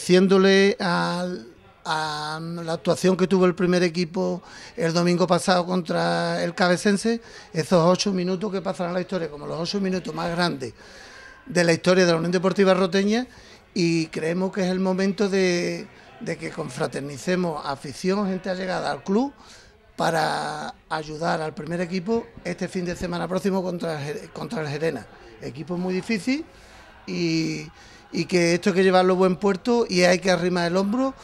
Agradeciéndole a la actuación que tuvo el primer equipo el domingo pasado contra el Cabecense, esos ocho minutos que pasarán la historia, como los ocho minutos más grandes de la historia de la Unión Deportiva Roteña, y creemos que es el momento de, que confraternicemos afición, gente allegada al club, para ayudar al primer equipo este fin de semana próximo contra, contra el Gerena. Equipo muy difícil y y que esto hay que llevarlo a buen puerto y hay que arrimar el hombro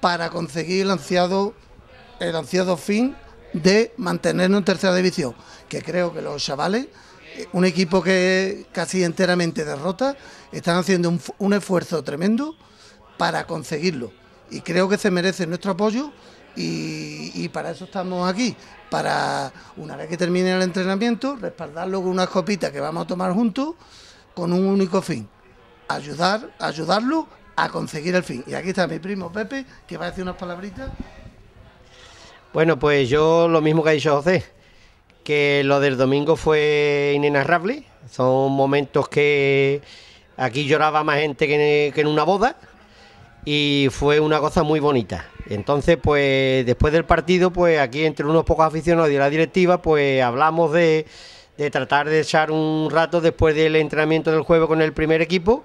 para conseguir el ansiado, el ansiado fin de mantenernos en tercera división, que creo que los chavales, un equipo que casi enteramente derrota, están haciendo un, esfuerzo tremendo para conseguirlo y creo que se merece nuestro apoyo y, y, para eso estamos aquí, para una vez que termine el entrenamiento, respaldarlo con unas copitas que vamos a tomar juntos con un único fin, ayudar, ayudarlo a conseguir el fin. Y aquí está mi primo Pepe, que va a decir unas palabritas. Bueno, pues yo lo mismo que ha dicho José, que lo del domingo fue inenarrable. Son momentos que aquí lloraba más gente que en una boda y fue una cosa muy bonita. Entonces, pues después del partido, pues aquí entre unos pocos aficionados y la directiva, pues hablamos de, de tratar de echar un rato después del entrenamiento del juego con el primer equipo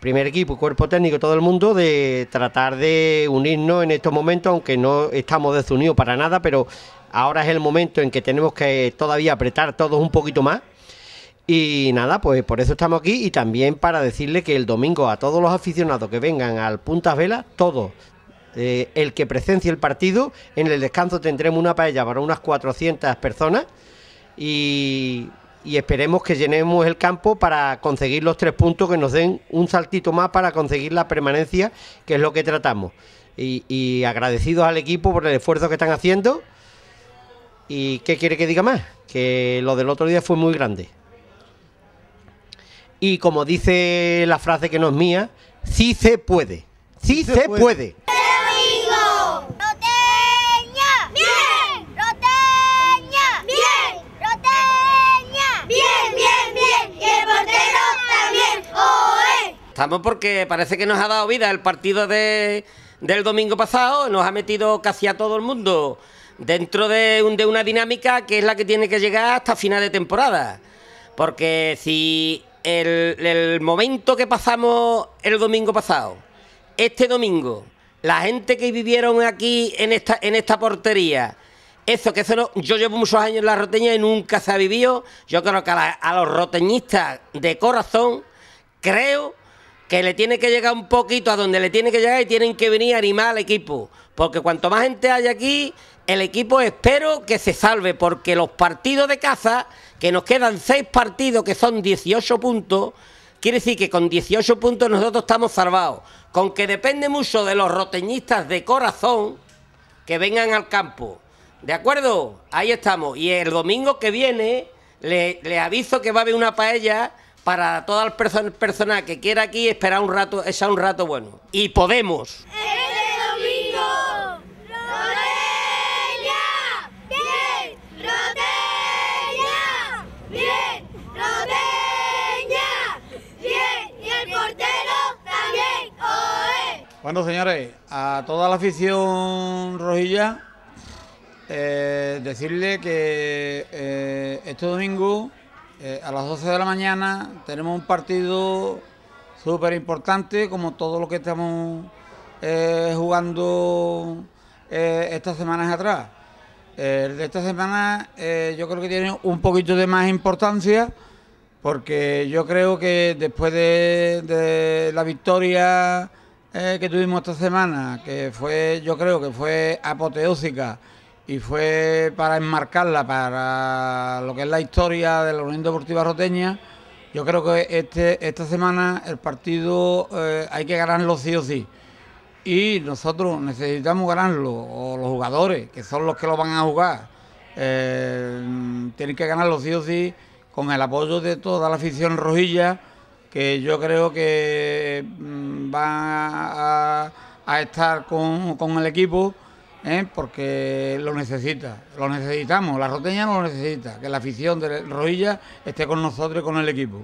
primer equipo y cuerpo técnico, todo el mundo, de tratar de unirnos en estos momentos, aunque no estamos desunidos para nada, pero ahora es el momento en que tenemos que todavía apretar todos un poquito más. Y nada, pues por eso estamos aquí y también para decirle que el domingo a todos los aficionados que vengan al Puntas Vela, todos, eh, el que presencie el partido, en el descanso tendremos una paella para unas 400 personas y y esperemos que llenemos el campo para conseguir los tres puntos que nos den un saltito más para conseguir la permanencia, que es lo que tratamos. Y, agradecidos al equipo por el esfuerzo que están haciendo. ¿Y qué quiere que diga más? Que lo del otro día fue muy grande. Y como dice la frase que no es mía, sí se puede. Sí, se, puede. estamos porque parece que nos ha dado vida el partido de, del domingo pasado, nos ha metido casi a todo el mundo dentro de, un, de una dinámica que es la que tiene que llegar hasta final de temporada. Porque si el, momento que pasamos el domingo pasado, este domingo, la gente que vivieron aquí en esta, en esta portería, eso, que eso yo llevo muchos años en la roteña y nunca se ha vivido. Yo creo que a los roteñistas de corazón, creo que le tiene que llegar un poquito a donde le tiene que llegar y tienen que venir a animar al equipo. Porque cuanto más gente haya aquí, el equipo espero que se salve, porque los partidos de casa, que nos quedan seis partidos que son 18 puntos, quiere decir que con 18 puntos nosotros estamos salvados. Con que depende mucho de los roteñistas de corazón que vengan al campo. ¿De acuerdo? Ahí estamos. Y el domingo que viene, le, le aviso que va a haber una paella para toda el personas que quiera aquí esperar un rato, a un rato bueno. Y podemos. Este domingo, bien, bien, bien, y el portero también, oe. Bueno, señores, a toda la afición rojilla, eh, decirle que eh, este domingo eh, a las 12 de la mañana tenemos un partido súper importante, como todo lo que estamos eh, jugando eh, estas semanas atrás. El de esta semana yo creo que tiene un poquito de más importancia, porque yo creo que después de, de la victoria que tuvimos esta semana, que fue, yo creo que fue apoteósica, y fue para enmarcarla para lo que es la historia de la Unión Deportiva Roteña. Yo creo que este, esta semana el partido eh, hay que ganarlo sí o sí. Y nosotros necesitamos ganarlo, o los jugadores, que son los que lo van a jugar, eh, tienen que ganarlo sí o sí con el apoyo de toda la afición rojilla, que yo creo que van mm, va a, estar con, con el equipo ¿eh? porque lo necesita, lo necesitamos, la roteña lo necesita, que la afición de Roilla esté con nosotros y con el equipo.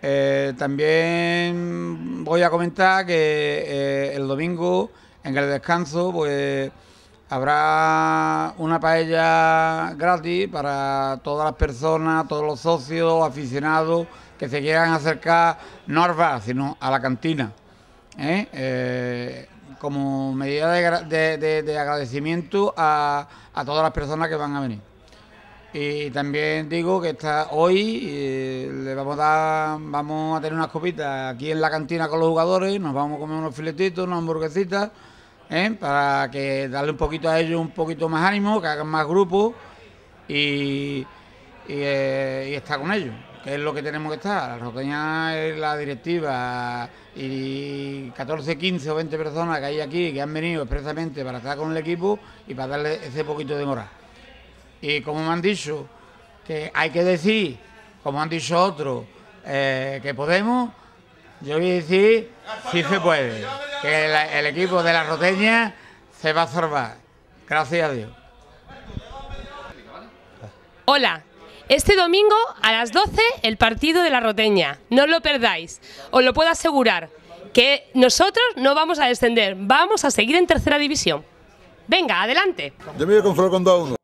Eh, también voy a comentar que eh, el domingo, en el descanso, pues habrá una paella gratis para todas las personas, todos los socios, aficionados que se quieran acercar no al bar, sino a la cantina. ¿eh? como medida de, agradecimiento a, todas las personas que van a venir. Y también digo que está hoy eh, le vamos a dar, vamos a tener unas copitas aquí en la cantina con los jugadores, nos vamos a comer unos filetitos, unas hamburguesitas, ¿eh? para que darle un poquito a ellos un poquito más ánimo, que hagan más grupos y, eh, y estar con ellos, que es lo que tenemos que estar. La roteña es la directiva, y 14, 15 o 20 personas que hay aquí que han venido expresamente para estar con el equipo y para darle ese poquito de moral. Y como me han dicho, que hay que decir, como han dicho otros, eh, que podemos, yo voy a decir, si sí se puede, que el, el, equipo de la Roteña se va a salvar. Gracias a Dios. Hola, este domingo a las 12 el partido de la Roteña, no lo perdáis, os lo puedo asegurar, que nosotros no vamos a descender, vamos a seguir en tercera división. Venga, adelante. con